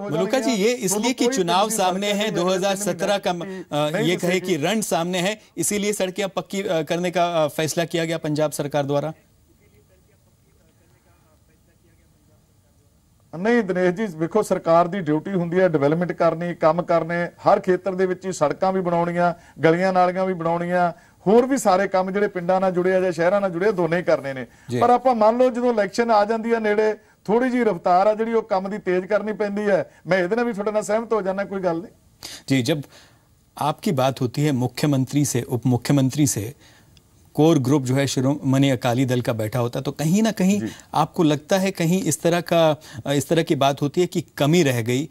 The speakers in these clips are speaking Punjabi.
मलुका जी ये इसलिए कि चुनाव सामने है 2017 का ये कहे कि रण सामने है इसीलिए सड़कें पक्की करने का फैसला किया गया पंजाब सरकार द्वारा ਨਹੀਂ ਦਿਨੇਸ਼ ਜੀ ਵੇਖੋ ਸਰਕਾਰ ਦੀ ਡਿਊਟੀ ਹੁੰਦੀ ਹੈ ਡਿਵੈਲਪਮੈਂਟ ਕਰਨੀ ਕੰਮ ਕਰਨੇ ਹਰ ਖੇਤਰ ਦੇ ਵਿੱਚ ਸੜਕਾਂ ਵੀ ਬਣਾਉਣੀਆਂ ਗਲੀਆਂ ਨਾਲੀਆਂ ਵੀ ਬਣਾਉਣੀਆਂ ਹੋਰ ਵੀ ਸਾਰੇ ਕੰਮ ਜਿਹੜੇ ਪਿੰਡਾਂ ਨਾਲ ਜੁੜੇ ਆ ਜਾਂ ਸ਼ਹਿਰਾਂ ਨਾਲ ਜੁੜੇ ਦੋਨੇ ਕਰਨੇ ਨੇ ਪਰ ਆਪਾਂ ਮੰਨ ਲਓ ਜਦੋਂ ਇਲੈਕਸ਼ਨ ਆ ਜਾਂਦੀ ਹੈ ਨੇੜੇ थोड़ी जी रफ्तार है जी कम की तेज करनी पैंती है मैं ये भी थोड़े ਵੀ सहमत हो ਸਹਿਮਤ कोई गल नहीं जी जब आपकी बात होती है मुख्यमंत्री से उप मुख्यमंत्री से कोर ग्रुप जो है शिरोमणि अकाली दल का बैठा होता है तो कहीं ना कहीं आपको लगता है कहीं इस तरह का इस तरह की बात होती है कि कमी रह गई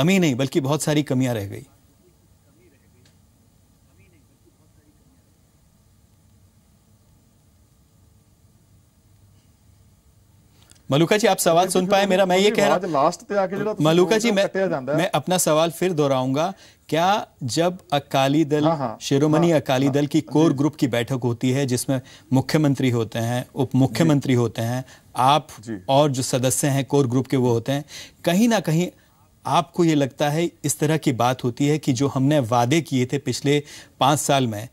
कमी नहीं बल्कि बहुत सारी कमियां रह गई मलुका जी आप सवाल सुन पाए मेरा मैं ये कह रहा हूँ तो मलुका जी मैं ਜਿਹੜਾ ਮਲੂਕਾ ਜੀ ਮੈਂ दोहराऊंगा क्या जब अकाली दल हाँ, हाँ। शिरोमणि हाँ। अकाली दल की कोर ग्रुप की बैठक होती है जिसमें मुख्यमंत्री होते हैं उप मुख्यमंत्री होते हैं आप और जो सदस्य हैं कोर ग्रुप के वो होते हैं कहीं ना कहीं आपको ये लगता है इस तरह की बात होती है कि जो हमने वादे किए थे पिछले पाँच साल में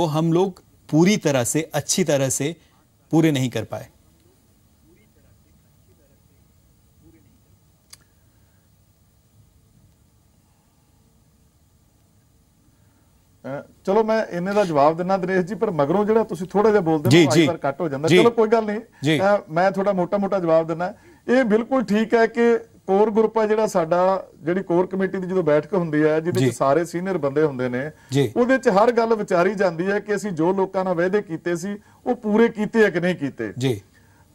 वो हम लोग पूरी तरह से अच्छी तरह से पूरे नहीं कर पाए ਚਲੋ ਮੈਂ ਇਹਨੇ ਦਾ ਜਵਾਬ ਦਿੰਨਾ ਦਿਨੇਸ਼ ਜੀ ਪਰ ਮਗਰੋਂ ਜਿਹੜਾ ਤੁਸੀਂ ਥੋੜਾ ਜਿਹਾ ਬੋਲਦੇ ਹੋ ਆਈ ਵਾਰ ਕੱਟ ਹੋ ਜਾਂਦਾ ਚਲੋ ਕੋਈ ਗੱਲ ਨਹੀਂ ਮੈਂ ਥੋੜਾ ਮੋਟਾ-ਮੋਟਾ ਜਵਾਬ ਦਿੰਨਾ ਇਹ ਬਿਲਕੁਲ ਠੀਕ ਹੈ ਕਿ ਕੋਰ ਗਰੁੱਪ ਹੈ ਜਿਹੜਾ ਸਾਡਾ ਜਿਹੜੀ ਕੋਰ ਕਮੇਟੀ ਦੀ ਜਦੋਂ ਬੈਠਕ ਹੁੰਦੀ ਹੈ ਜਿਹਦੇ ਵਿੱਚ ਸਾਰੇ ਸੀਨੀਅਰ ਬੰਦੇ ਹੁੰਦੇ ਨੇ ਉਹਦੇ ਵਿੱਚ ਹਰ ਗੱਲ ਵਿਚਾਰੀ ਜਾਂਦੀ ਹੈ ਕਿ ਅਸੀਂ ਜੋ ਲੋਕਾਂ ਨਾਲ ਵਾਅਦੇ ਕੀਤੇ ਸੀ ਉਹ ਪੂਰੇ ਕੀਤੇ ਹੈ ਕਿ ਨਹੀਂ ਕੀਤੇ ਜੀ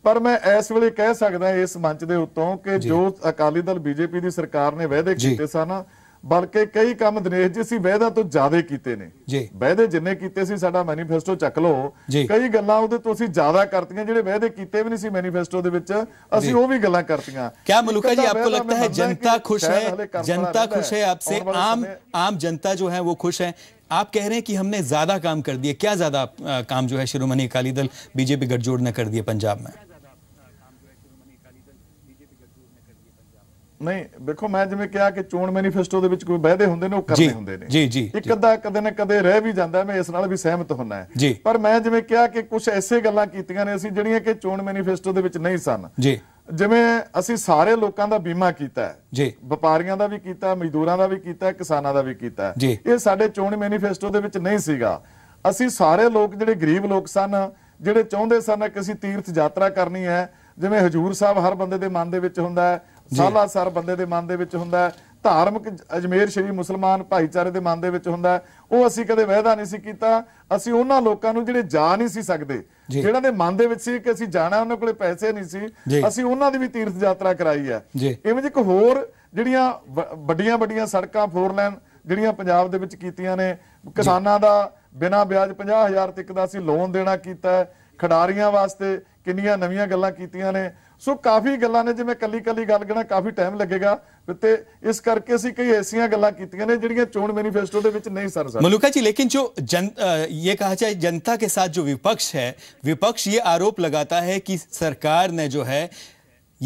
ਪਰ ਮੈਂ ਇਸ ਵੇਲੇ ਕਹਿ ਸਕਦਾ ਇਸ ਮੰਚ ਦੇ ਉੱਤੋਂ ਕਿ ਜੋ ਅਕਾਲੀ ਦਲ ਬੀਜੇਪੀ ਦੀ ਸਰਕਾਰ ਨੇ ਵਾਅਦੇ ਕੀਤੇ ਸਨ ਬਲਕਿ ਕਈ ਕੰਮ ਦਿਨੇਸ਼ ਜੀ ਸੀ ਵਾਅਦਾ ਤੋਂ ਜ਼ਿਆਦਾ ਕੀਤੇ ਨੇ ਜੀ ਵਾਅਦੇ ਜਿੰਨੇ ਕੀਤੇ ਸੀ ਸਾਡਾ ਮੈਨੀਫੈਸਟੋ ਚੱਕ ਲਓ ਕਈ ਗੱਲਾਂ ਉਹਦੇ ਤੋਂ ਅਸੀਂ ਜ਼ਿਆਦਾ ਕਰਤੀਆਂ ਜਿਹੜੇ ਵਾਅਦੇ ਕੀਤੇ ਵੀ ਨਹੀਂ ਸੀ ਮੈਨੀਫੈਸਟੋ ਦੇ ਵਿੱਚ ਅਸੀਂ ਉਹ ਵੀ ਗੱਲਾਂ ਕਰਤੀਆਂ ਕੀ ਮਲੂਕਾ ਜੀ ਆਪਕੋ ਲੱਗਦਾ ਹੈ ਜਨਤਾ ਖੁਸ਼ ਹੈ ਜਨਤਾ ਖੁਸ਼ ਹੈ ਆਪਸੇ ਆਮ ਆਮ ਜਨਤਾ ਜੋ ਹੈ ਉਹ ਖੁਸ਼ ਹੈ ਆਪ ਕਹਿ ਰਹੇ ਕਿ ਹਮਨੇ ਜ਼ਿਆਦਾ ਕੰਮ ਕਰ ਦਿਏ दिए ਜ਼ਿਆਦਾ ਕੰਮ ਜੋ ਹੈ ਸ਼੍ਰੋਮਣੀ ਅਕਾਲੀ ਦਲ ਬੀਜੇਪੀ बीजेपी गठजोड़ ਕਰ ਦਿਏ ਪੰਜਾਬ पंजाब ਨਹੀਂ ਵੇਖੋ ਮੈਂ ਜਿਵੇਂ ਕਿਹਾ ਕਿ ਚੋਣ ਮੈਨੀਫੈਸਟੋ ਦੇ ਵਿੱਚ ਕੋਈ ਵਾਅਦੇ ਹੁੰਦੇ ਨੇ ਉਹ ਕਰਨੇ ਹੁੰਦੇ ਨੇ ਜੀ ਜੀ ਇੱਕ ਅੱਧਾ ਕਦੇ ਨਾ ਕਦੇ ਰਹਿ ਵੀ ਜਾਂਦਾ ਮੈਂ ਇਸ ਨਾਲ ਵੀ ਸਹਿਮਤ ਹੁੰਨਾ ਹੈ ਪਰ ਮੈਂ ਜਿਵੇਂ ਕਿਹਾ ਕਿ ਕੁਝ ਐਸੇ ਗੱਲਾਂ ਕੀਤੀਆਂ ਨੇ ਅਸੀਂ ਜਿਹੜੀਆਂ ਕਿ ਚੋਣ ਮੈਨੀਫੈਸਟੋ ਦੇ ਵਿੱਚ ਨਹੀਂ ਸਨ ਜੀ ਜਿਵੇਂ ਅਸੀਂ ਸਾਰੇ ਲੋਕਾਂ ਦਾ ਬੀਮਾ ਕੀਤਾ ਹੈ ਜੀ ਵਪਾਰੀਆਂ ਦਾ ਵੀ ਕੀਤਾ ਮਜ਼ਦੂਰਾਂ ਦਾ ਵੀ ਕੀਤਾ ਕਿਸਾਨਾਂ ਦਾ ਵੀ ਕੀਤਾ ਇਹ ਸਾਡੇ ਚੋਣ ਮੈਨੀਫੈਸਟੋ ਦੇ ਵਿੱਚ ਨਹੀਂ ਸੀਗਾ ਅਸੀਂ ਸਾਰੇ ਲੋਕ ਜਿਹੜੇ ਗਰੀਬ ਲੋਕ ਸਨ ਜਿਹੜੇ ਚਾਹੁੰਦੇ ਸਨ ਕਿ ਅਸੀਂ ਤੀਰਥ ਯਾਤਰਾ ਕਰਨੀ ਹੈ ਜਿਵੇਂ ਹਜੂਰ ਸਾਹਿਬ ਹਰ ਬੰਦੇ ਦੇ ਮਨ ਦੇ ਵਿੱਚ ਹੁੰਦਾ ਹੈ ਸਾਲਾ ਸਰ ਬੰਦੇ ਦੇ ਮਨ ਦੇ ਵਿੱਚ ਹੁੰਦਾ ਧਾਰਮਿਕ ਅਜਮੇਰ ਸ਼ਰੀ ਮੁਸਲਮਾਨ ਭਾਈਚਾਰੇ ਦੇ ਮਨ ਦੇ ਵਿੱਚ ਹੁੰਦਾ ਉਹ ਅਸੀਂ ਕਦੇ ਵਾਅਦਾ ਨਹੀਂ ਸੀ ਕੀਤਾ ਅਸੀਂ ਉਹਨਾਂ ਲੋਕਾਂ ਨੂੰ ਜਿਹੜੇ ਜਾ ਨਹੀਂ ਸੀ ਸਕਦੇ ਜਿਹੜਾ ਦੇ ਮਨ ਦੇ ਵਿੱਚ ਸੀ ਕਿ ਅਸੀਂ ਜਾਣਾ ਉਹਨਾਂ ਕੋਲੇ ਪੈਸੇ ਨਹੀਂ ਸੀ ਅਸੀਂ ਉਹਨਾਂ ਦੀ ਵੀ ਤੀਰਥ ਯਾਤਰਾ ਕਰਾਈ ਹੈ ਇਵੇਂ ਇੱਕ ਹੋਰ ਜਿਹੜੀਆਂ ਵੱਡੀਆਂ ਵੱਡੀਆਂ ਸੜਕਾਂ ਫੋਰ ਲੈਨ ਜਿਹੜੀਆਂ ਪੰਜਾਬ ਦੇ ਵਿੱਚ ਕੀਤੀਆਂ ਨੇ ਕਿਸਾਨਾਂ ਦਾ ਬਿਨਾ ਵਿਆਜ 50000 ਤੱਕ ਦਾ ਅਸੀਂ ਲੋਨ ਦੇਣਾ ਕੀਤਾ ਖਿਡਾਰੀਆਂ ਵਾਸਤੇ ਕਿੰਨੀਆਂ ਨਵੀਆਂ ਗੱਲਾਂ ਕੀਤੀਆਂ ਨੇ सो काफी गल् ने जिमें ਕੱਲੀ ਕੱਲੀ गल करना काफ़ी टाइम लगेगा ਤੇ ਇਸ ਕਰਕੇ ਅਸੀਂ ਕਈ ਐਸੀਆਂ ਗੱਲਾਂ ਕੀਤੀਆਂ ਨੇ ਜਿਹੜੀਆਂ ਚੋਣ ਮੈਨੀਫੈਸਟੋ ਦੇ ਵਿੱਚ ਨਹੀਂ ਸਰ ਸਰ ਮਲੂਕਾ ये कहा जाए जनता के साथ जो विपक्ष है विपक्ष ये आरोप लगाता है कि सरकार ने जो है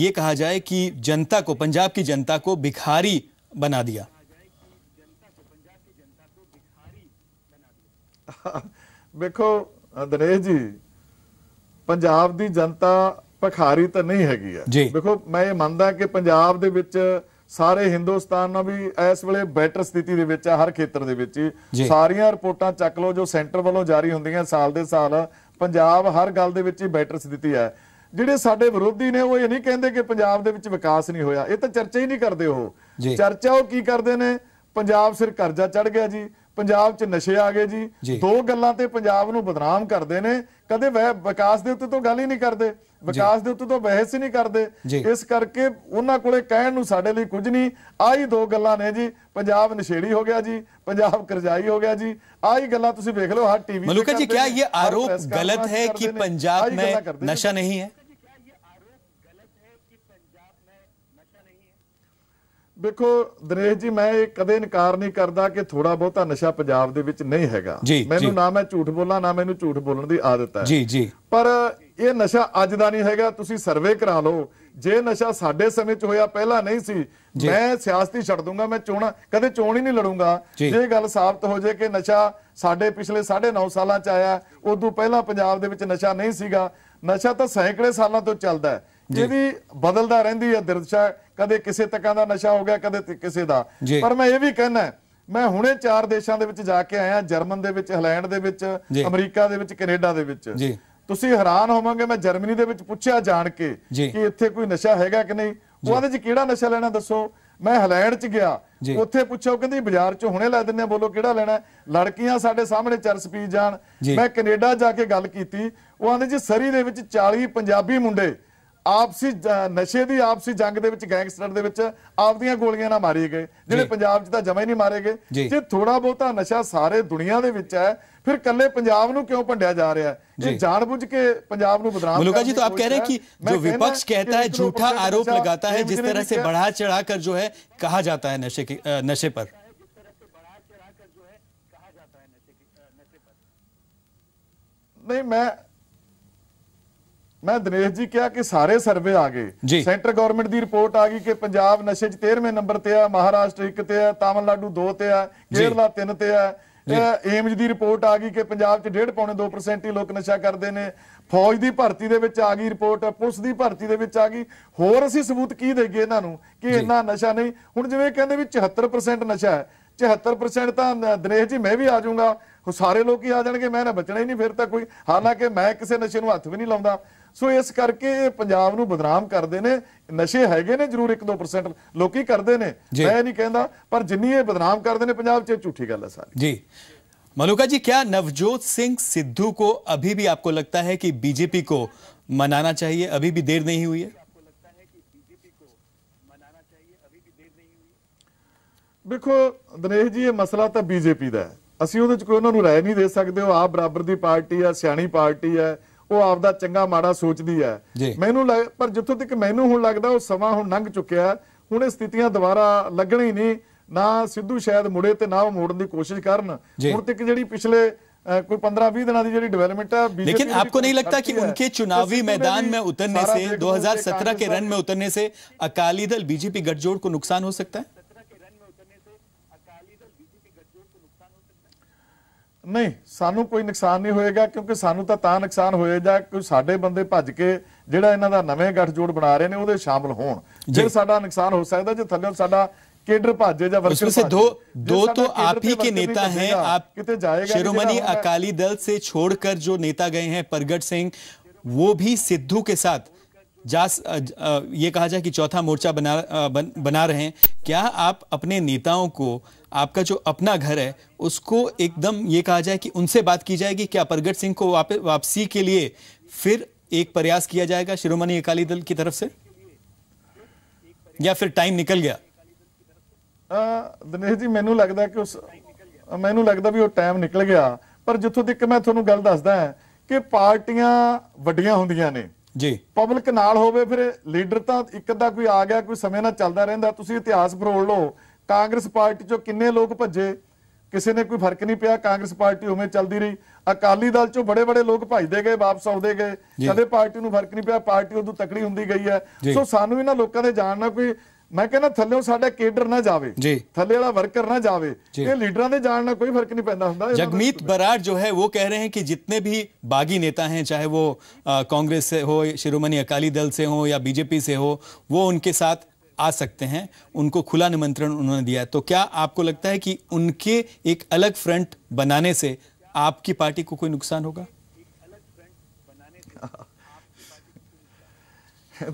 ये कहा जाए कि जनता को पंजाब की जनता को भिखारी बना दिया देखो दनेश जी पंजाब की जनता ਭਖਾਰੀ ਤਾਂ ਨਹੀਂ ਹੈਗੀ ਆ ਦੇਖੋ ਮੈਂ ਇਹ ਮੰਨਦਾ ਕਿ ਪੰਜਾਬ ਦੇ ਵਿੱਚ ਸਾਰੇ ਹਿੰਦੁਸਤਾਨ ਨਾਲ ਵੀ ਇਸ ਵੇਲੇ ਬੈਟਰ ਸਥਿਤੀ ਦੇ ਵਿੱਚ ਆ ਹਰ ਖੇਤਰ ਦੇ ਵਿੱਚ ਸਾਰੀਆਂ ਰਿਪੋਰਟਾਂ ਚੱਕ ਲਓ ਜੋ ਸੈਂਟਰ ਵੱਲੋਂ ਜਾਰੀ ਹੁੰਦੀਆਂ ਸਾਲ ਦੇ ਸਾਲ ਪੰਜਾਬ ਹਰ ਗੱਲ ਦੇ ਵਿੱਚ ਹੀ ਬੈਟਰ ਸਥਿਤੀ ਹੈ ਜਿਹੜੇ ਸਾਡੇ ਵਿਰੋਧੀ ਨੇ ਉਹ ਇਹ ਨਹੀਂ ਕਹਿੰਦੇ ਕਿ ਪੰਜਾਬ ਦੇ ਵਿੱਚ ਵਿਕਾਸ ਨਹੀਂ ਹੋਇਆ ਇਹ ਤਾਂ ਚਰਚਾ ਹੀ ਨਹੀਂ ਕਰਦੇ ਉਹ ਚਰਚਾ ਉਹ ਕੀ ਕਰਦੇ ਨੇ ਪੰਜਾਬ ਸਿਰ ਕਰਜ਼ਾ ਚੜ ਗਿਆ ਜੀ ਪੰਜਾਬ 'ਚ ਨਸ਼ੇ ਆ ਗਏ ਜੀ ਦੋ ਗੱਲਾਂ ਤੇ ਪੰਜਾਬ ਨੂੰ ਬਦਨਾਮ ਕਰਦੇ ਨੇ ਕਦੇ ਵਿਕਾਸ ਦੇ ਉੱਤੇ ਤੋਂ ਗੱਲ ਹੀ ਨਹੀਂ ਕਰਦੇ ਵਿਕਾਸ ਦੇ ਉੱਤੇ ਤੋਂ ਬਹਿਸ ਹੀ ਨਹੀਂ ਕਰਦੇ ਇਸ ਕਰਕੇ ਉਹਨਾਂ ਕੋਲੇ ਕਹਿਣ ਨੂੰ ਸਾਡੇ ਲਈ ਕੁਝ ਨਹੀਂ ਆਹੀ ਦੋ ਗੱਲਾਂ ਨੇ ਜੀ ਪੰਜਾਬ ਨਸ਼ੇੜੀ ਹੋ ਗਿਆ ਜੀ ਪੰਜਾਬ ਕਰਜ਼ਾਈ ਹੋ ਗਿਆ ਜੀ ਆਹੀ ਗੱਲਾਂ ਤੁਸੀਂ ਵੇਖ ਲਓ ਹਰ ਟੀਵੀ ਤੇ ਮਲੂਕਾ ਜੀ ਕੀ ਇਹ ਆਰੋਪ ਗਲਤ ਹੈ ਕਿ ਪੰਜਾਬ ਮੈਂ ਨਸ਼ਾ ਨਹੀਂ ਹੈ ਦੇਖੋ ਦਿਨੇਸ਼ ਜੀ ਮੈਂ ਇਹ ਕਦੇ ਇਨਕਾਰ ਨਹੀਂ ਕਰਦਾ ਕਿ ਥੋੜਾ ਬਹੁਤਾ ਨਸ਼ਾ ਪੰਜਾਬ ਦੇ ਵਿੱਚ ਨਹੀਂ ਹੈਗਾ ਮੈਨੂੰ ਨਾ ਮੈਂ ਝੂਠ ਬੋਲਾਂ ਨਾ ਮੈਨੂੰ ਝੂਠ ਬੋਲਣ ਦੀ ਆਦਤ ਹੈ ਜੀ ਜੀ ਪਰ ਇਹ ਨਸ਼ਾ ਅੱਜ ਦਾ ਨਹੀਂ ਹੈਗਾ ਤੁਸੀਂ ਸਰਵੇ ਕਰਾ ਲਓ ਜੇ ਨਸ਼ਾ ਸਾਡੇ ਸਮੇਂ 'ਚ ਹੋਇਆ ਪਹਿਲਾਂ ਨਹੀਂ ਸੀ ਮੈਂ ਸਿਆਸਤੀ ਛੱਡ ਦੂੰਗਾ ਮੈਂ ਚੋਣਾ ਕਦੇ ਚੋਣ ਹੀ ਨਹੀਂ ਲੜੂੰਗਾ ਜੇ ਗੱਲ ਸਾਬਤ ਹੋ ਜੇ ਕਿ ਨਸ਼ਾ ਸਾਡੇ ਪਿਛਲੇ 9.5 ਸਾਲਾਂ 'ਚ ਆਇਆ ਉਦੋਂ ਪਹਿਲਾਂ ਪੰਜਾਬ ਦੇ ਵਿੱਚ ਨਸ਼ਾ ਨਹੀਂ ਸੀਗਾ ਨਸ਼ਾ ਤਾਂ ਸੈਂਕੜੇ ਸਾਲਾਂ ਤੋਂ ਚੱਲਦਾ ਹੈ ਜਿਹਦੀ ਬਦਲਦਾ ਰਹਿੰਦੀ ਹੈ ਦਿਰਦਸ਼ਾ ਕਦੇ ਕਿਸੇ ਤੱਕਾਂ ਦਾ ਨਸ਼ਾ ਹੋ ਗਿਆ ਕਦੇ ਕਿਸੇ ਦਾ ਪਰ ਮੈਂ ਇਹ ਵੀ ਕਹਿਣਾ ਮੈਂ ਹੁਣੇ ਚਾਰ ਦੇਸ਼ਾਂ ਦੇ ਵਿੱਚ ਜਾ ਕੇ ਆਇਆ ਜਰਮਨ ਦੇ ਵਿੱਚ ਹਲੈਂਡ ਦੇ ਵਿੱਚ ਅਮਰੀਕਾ ਦੇ ਵਿੱਚ ਕੈਨੇਡਾ ਦੇ ਵਿੱਚ ਜੀ ਤੁਸੀਂ ਹੈਰਾਨ ਹੋਵੋਗੇ ਮੈਂ ਜਰਮਨੀ ਦੇ ਵਿੱਚ ਪੁੱਛਿਆ ਜਾਣ ਕੇ ਕਿ ਇੱਥੇ ਕੋਈ ਨਸ਼ਾ ਹੈਗਾ ਕਿ ਨਹੀਂ ਉਹਦੇ ਵਿੱਚ ਕਿਹੜਾ ਨਸ਼ਾ ਲੈਣਾ ਦੱਸੋ ਮੈਂ ਹਲੈਂਡ ਚ ਗਿਆ ਉੱਥੇ ਪੁੱਛੋ ਕਹਿੰਦੀ ਬਾਜ਼ਾਰ ਚ ਹੁਣੇ ਲੈ ਦਿੰਨੇ ਬੋਲੋ ਕਿਹੜਾ ਲੈਣਾ ਲੜਕੀਆਂ ਸਾਡੇ ਸਾਹਮਣੇ ਚਰਸ ਪੀ ਜਾਣ ਮੈਂ ਕੈਨੇਡਾ ਜਾ ਕੇ ਗੱਲ ਕੀਤੀ ਉਹ ਆਂਦੇ ਜੀ ਸਰੀ ਦੇ ਵਿੱਚ 40 ਪੰਜਾਬੀ ਮੁੰਡੇ ਆਪਸੀ ਨਸ਼ੇ ਦੀ ਆਪਸੀ ਜੰਗ ਦੇ ਵਿੱਚ ਗੈਂਗਸਟਰ ਦੇ ਵਿੱਚ ਆਪਦੀਆਂ ਗੋਲੀਆਂ ਨਾਲ ਮਾਰੇ ਗਏ ਜਿਹੜੇ ਪੰਜਾਬ 'ਚ ਤਾਂ ਜਮਾ ਹੀ ਨਹੀਂ ਮਾਰੇ ਗਏ ਜੇ ਥੋੜਾ ਬਹੁਤਾ ਨਸ਼ਾ ਸਾਰੇ ਦੁਨੀਆ ਦੇ ਵਿੱਚ ਹੈ ਫਿਰ ਕੱਲੇ ਪੰਜਾਬ ਨੂੰ ਕਿਉਂ ਭੰਡਿਆ ਜਾ ਰਿਹਾ ਇਹ ਜਾਣ ਬੁੱਝ ਕੇ ਪੰਜਾਬ ਨੂੰ ਬਦਨਾਮ ਮਲੂਕਾ ਜੀ ਤਾਂ ਆਪ ਕਹਿ ਰਹੇ ਕਿ ਜੋ ਵਿਪਕਸ਼ ਕਹਤਾ ਹੈ ਝੂਠਾ ਆਰੋਪ ਲਗਾਤਾ ਹੈ ਜਿਸ ਤਰ੍ਹਾਂ ਸੇ ਬੜਾ ਚੜਾ ਕਰ ਜੋ ਹੈ ਕਹਾ ਜਾਤਾ ਹੈ ਨਸ਼ੇ ਕੇ ਨਸ਼ੇ ਪਰ ਨਹੀਂ ਮੈਂ ਮੈਂ ਦਿਨੇਸ਼ ਜੀ ਕਿਹਾ ਕਿ ਸਾਰੇ ਸਰਵੇ ਆ ਗਏ ਸੈਂਟਰ ਗਵਰਨਮੈਂਟ ਦੀ ਰਿਪੋਰਟ ਆ ਗਈ ਕਿ ਪੰਜਾਬ ਨਸ਼ੇ 'ਚ 13ਵੇਂ ਨੰਬਰ ਤੇ ਆ ਮਹਾਰਾਸ਼ਟਰ 1 ਤੇ ਆ ਤਾਮਿਲਨਾਡੂ 2 ਤੇ ਆ ਕੇਰਲਾ 3 ਤੇ ਆ ਏਮਜ ਦੀ ਰਿਪੋਰਟ ਆ ਗਈ ਕਿ ਪੰਜਾਬ 'ਚ 1.5 ਪੌਣੇ 2% ਹੀ ਲੋਕ ਨਸ਼ਾ ਕਰਦੇ ਨੇ ਫੌਜ ਦੀ ਭਰਤੀ ਦੇ ਵਿੱਚ ਆ ਗਈ ਰਿਪੋਰਟ ਪੁਲਿਸ ਦੀ ਭਰਤੀ ਦੇ ਵਿੱਚ ਆ ਗਈ ਹੋਰ ਅਸੀਂ ਸਬੂਤ ਕੀ ਦੇਈਏ ਇਹਨਾਂ ਨੂੰ ਕਿ ਇੰਨਾ ਨਸ਼ਾ ਨਹੀਂ ਹੁਣ ਜਿਵੇਂ ਕਹਿੰਦੇ ਵੀ 74% ਨਸ਼ਾ ਹੈ 74% ਤਾਂ ਦਿਨੇਸ਼ ਜੀ ਮੈਂ ਵੀ ਆ ਜਾਊਂਗਾ ਸਾਰੇ ਲੋਕ ਹੀ ਆ ਜਾਣਗੇ ਮੈਂ ਨਾ ਬਚਣਾ ਹੀ ਨਹੀਂ ਫਿਰ ਤਾਂ ਕੋਈ ਹਾਲਾਂਕਿ ਮੈਂ ਕਿਸੇ ਨਸ਼ੇ ਨੂੰ ਹੱਥ ਵੀ ਨਹੀਂ ਲਾਉਂਦਾ ਸੋ ਇਸ ਕਰਕੇ ਪੰਜਾਬ ਨੂੰ ਬਦਨਾਮ ਕਰਦੇ ਨੇ ਨਸ਼ੇ ਹੈਗੇ ਨੇ ਜਰੂਰ 1-2% ਲੋਕੀ ਕਰਦੇ ਨੇ ਮੈਂ ਨਹੀਂ ਕਹਿੰਦਾ ਪਰ ਜਿੰਨੀ ਇਹ ਬਦਨਾਮ ਕਰਦੇ ਨੇ ਪੰਜਾਬ 'ਚ ਝੂਠੀ ਗੱਲ ਹੈ ਸਾਰੀ ਜੀ ਮਨੁਕਾ ਜੀ ਕੀ ਨਵਜੋਤ ਸਿੰਘ ਸਿੱਧੂ ਕੋ ਅਭੀ ਵੀ ਆਪਕੋ ਲੱਗਤਾ ਹੈ ਕਿ ਬੀਜੇਪੀ ਕੋ ਮਨਾਣਾ ਚਾਹੀਏ ਅਭੀ ਵੀ ਦੇਰ ਨਹੀਂ ਹੋਈ ਹੈ ਦੇਖੋ ਦਨੇਸ਼ ਜੀ ਇਹ ਮਸਲਾ ਤਾਂ ਬੀਜੇਪੀ ਦਾ ਹੈ ਅਸੀਂ ਉਹਦੇ ਚ ਕੋਈ ਉਹਨਾਂ ਨੂੰ رائے ਨਹੀਂ ਦੇ ਸਕਦੇ ਉਹ ਆਪ ਬਰਾਬਰ ਦੀ ਪਾਰਟੀ ਆ ਸਿਆਣੀ ਪਾਰਟੀ ਆ ਉਹ ਆਪਦਾ ਚੰਗਾ ਮਾੜਾ ਸੋਚਦੀ ਹੈ ਮੈਨੂੰ ਲੱਗ ਪਰ ਜਿੱਥੋਂ ਤੱਕ ਮੈਨੂੰ ਹੁਣ ਲੱਗਦਾ ਉਹ ਸਮਾਂ ਹੁਣ ਲੰਘ ਚੁੱਕਿਆ ਹੁਣ ਇਹ ਸਥਿਤੀਆਂ ਦੁਬਾਰਾ ਲੱਗਣੀ ਨਹੀਂ ਨਾ ਸਿੱਧੂ ਸ਼ਾਇਦ ਮੁੜੇ ਤੇ ਨਾ ਉਹ ਮੋੜਨ ਦੀ ਕੋਸ਼ਿਸ਼ ਕਰਨ ਹੁਣ ਤੱਕ ਜਿਹੜੀ ਪਿਛਲੇ ਕੋਈ 15-20 दिनों की जो डेवलपमेंट है ਲੇਕਿਨ ਆਪਕੋ ਨਹੀਂ ਲੱਗਦਾ ਕਿ ਉਨਕੇ ਚੁਣਾਵੀ ਮੈਦਾਨ ਮੇ ਉਤਰਨੇ ਸੇ 2017 ਕੇ ਰਨ ਮੇ ਉਤਰਨੇ ਸੇ ਅਕਾਲੀ ਦਲ ਬੀਜੇਪੀ ਗੱਠਜੋੜ ਕੋ ਨੁਕਸਾਨ ਹੋ ਸਕਤਾ ਹੈ ਨਹੀਂ ਸਾਨੂੰ ਕੋਈ ਨੁਕਸਾਨ ਨਹੀਂ ਹੋਏਗਾ ਕਿਉਂਕਿ ਸਾਨੂੰ ਤਾਂ ਤਾਂ ਨੁਕਸਾਨ ਹੋਏਗਾ ਕਿ ਸਾਡੇ ਬੰਦੇ ਭੱਜ ਕੇ ਜਿਹੜਾ ਇਹਨਾਂ ਦਾ ਨਵੇਂ ਗੱਠਜੋੜ ਬਣਾ ਰਹੇ ਨੇ ਉਹਦੇ ਸ਼ਾਮਲ ਹੋਣ ਜੇ ਸਾਡਾ ਨੁਕਸਾਨ ਹੋ ਸਕਦਾ ਜੇ दो दो तो आप ही के नेता हैं आप शिरोमणि अकाली दल से छोड़कर जो नेता गए हैं प्रगट सिंह वो भी सिद्धू के साथ जास ये कहा जाए कि चौथा मोर्चा बना बन, बना रहे हैं क्या आप अपने नेताओं को आपका जो अपना घर है उसको एकदम ये कहा जाए कि उनसे बात की जाएगी क्या प्रगट सिंह को वाप, वापसी के लिए फिर एक प्रयास किया जाएगा शिरोमणि अकाली दल की तरफ से या फिर टाइम निकल गया जी मैनू लगता ਲੱਗਦਾ ਕਿ ਉਸ ਮੈਨੂੰ ਲੱਗਦਾ ਵੀ ਉਹ ਟਾਈਮ ਨਿਕਲ ਗਿਆ ਪਰ ਜਿੱਥੋਂ ਤੱਕ ਮੈਂ ਤੁਹਾਨੂੰ ਗੱਲ ਦੱਸਦਾ कि पार्टियां ਵੱਡੀਆਂ ਹੁੰਦੀਆਂ ने ਜੀ ਪਬਲਿਕ ਨਾਲ ਹੋਵੇ ਫਿਰ ਲੀਡਰ ਤਾਂ ਇੱਕ ਅੱਧਾ ਕੋਈ ਆ ਗਿਆ ਕੋਈ ਸਮੇਂ ਨਾਲ ਚੱਲਦਾ ਰਹਿੰਦਾ ਤੁਸੀਂ ਇਤਿਹਾਸ ਫਰੋਲ ਲਓ ਕਾਂਗਰਸ ਪਾਰਟੀ ਚੋਂ ਕਿੰਨੇ ਲੋਕ ਭੱਜੇ ਕਿਸੇ ਨੇ ਕੋਈ ਫਰਕ ਨਹੀਂ ਪਿਆ ਕਾਂਗਰਸ ਪਾਰਟੀ ਉਵੇਂ ਚੱਲਦੀ ਰਹੀ ਅਕਾਲੀ ਦਲ ਚੋਂ ਬੜੇ ਬੜੇ ਲੋਕ ਭੱਜਦੇ ਗਏ ਵਾਪਸ ਆਉਂਦੇ ਗਏ ਕਦੇ ਪਾਰਟੀ ਨੂੰ ਫਰਕ ਨਹੀਂ ਪਿਆ ਪਾਰਟੀ ਉਦੋਂ ਤਕੜੀ ਹੁੰਦੀ ਗਈ ਹੈ ਸੋ ਸਾਨੂੰ ਇਹਨਾਂ ਲੋਕਾਂ ਦੇ ਜਾਣਨਾ ਕੋਈ ਮੈਂ ਕਹਿੰਦਾ ਥੱਲੇੋਂ ਸਾਡਾ ना ਨਾ ਜਾਵੇ ਥੱਲੇ ਵਾਲਾ ਵਰਕਰ ਨਾ ਜਾਵੇ ਇਹ ਲੀਡਰਾਂ ਦੇ ਜਾਣ ਨਾਲ ਕੋਈ ਫਰਕ जगमीत तो बराड़ जो है वो कह रहे हैं कि जितने भी बागी नेता हैं चाहे वो कांग्रेस से हो शिरोमणि अकाली दल से हो या बीजेपी से हो वो उनके साथ आ सकते हैं उनको खुला निमंत्रण उन्होंने दिया है तो क्या आपको लगता है कि उनके एक अलग फ्रंट बनाने से आपकी पार्टी को कोई नुकसान होगा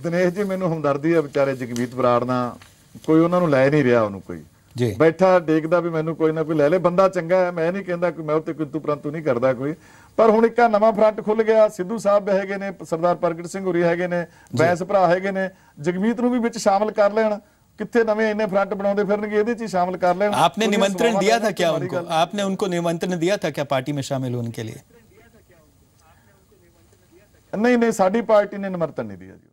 ਦਿਨੇਸ਼ ਜੀ ਮੈਨੂੰ ਹਮਦਰਦੀ ਆ ਵਿਚਾਰੇ ਜਗਵੀਤ ਬਰਾੜ ਨਾਲ ਕੋਈ ਉਹਨਾਂ ਨੂੰ ਲੈ ਨਹੀਂ ਰਿਹਾ ਉਹਨੂੰ ਕੋਈ ਜੀ ਬੈਠਾ ਦੇਖਦਾ ਵੀ ਮੈਨੂੰ ਕੋਈ ਨਾ ਕੋਈ ਲੈ ਲੈ ਬੰਦਾ ਚੰਗਾ ਹੈ ਮੈਂ ਨਹੀਂ ਕਹਿੰਦਾ ਕਿ ਮੈਂ ਉੱਤੇ ਕਿੰਤੂ ਪਰੰਤੂ ਨਹੀਂ ਕਰਦਾ ਕੋਈ ਪਰ ਹੁਣ ਇੱਕਾ ਨਵਾਂ ਫਰੰਟ ਖੁੱਲ ਗਿਆ ਸਿੱਧੂ ਸਾਹਿਬ ਹੈਗੇ ਨੇ ਸਰਦਾਰ ਪ੍ਰਗਟ ਸਿੰਘ ਹੋਰੀ ਹੈਗੇ ਨੇ ਬੈਂਸ ਭਰਾ ਹੈਗੇ ਨੇ ਜਗਮੀਤ ਨੂੰ ਵੀ ਵਿੱਚ ਸ਼ਾਮਲ ਕਰ ਲੈਣ ਕਿੱਥੇ ਨਵੇਂ ਇੰਨੇ ਫਰੰਟ ਬਣਾਉਂਦੇ ਫਿਰਨਗੇ ਇਹਦੇ ਚ ਹੀ ਸ਼ਾਮਲ ਕਰ ਲੈਣ ਆਪਨੇ ਨਿਮੰਤਰਣ ਦਿਆ ਥਾ ਕਿਆ उनको ਆਪਨੇ उनको ਨਿਮੰਤਰਣ ਦਿਆ ਥਾ ਕਿਆ ਪਾਰਟੀ ਮੇ ਸ਼ਾਮਲ ਹੋਣ ਕੇ ਲਈ ਨਹੀਂ ਨਹੀਂ ਸਾਡੀ ਪਾਰਟੀ ਨੇ ਨਿਮੰਤਰਣ ਨਹੀਂ ਦਿਆ ਜੀ